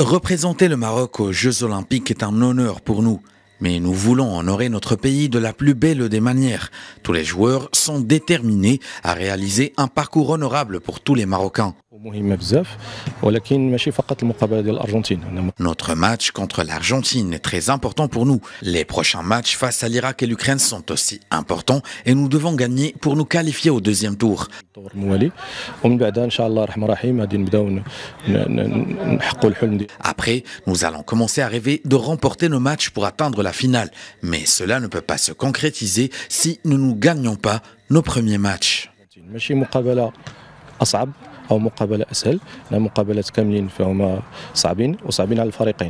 Représenter le Maroc aux Jeux Olympiques est un honneur pour nous. Mais nous voulons honorer notre pays de la plus belle des manières. Tous les joueurs sont déterminés à réaliser un parcours honorable pour tous les Marocains. Notre match contre l'Argentine est très important pour nous. Les prochains matchs face à l'Irak et l'Ukraine sont aussi importants et nous devons gagner pour nous qualifier au deuxième tour. Après, nous allons commencer à rêver de remporter nos matchs pour atteindre la finale. Mais cela ne peut pas se concrétiser si nous ne gagnons pas nos premiers matchs. اصعب او مقابله اسهل لان مقابلات كاملين فهما صعبين وصعبين على الفريقين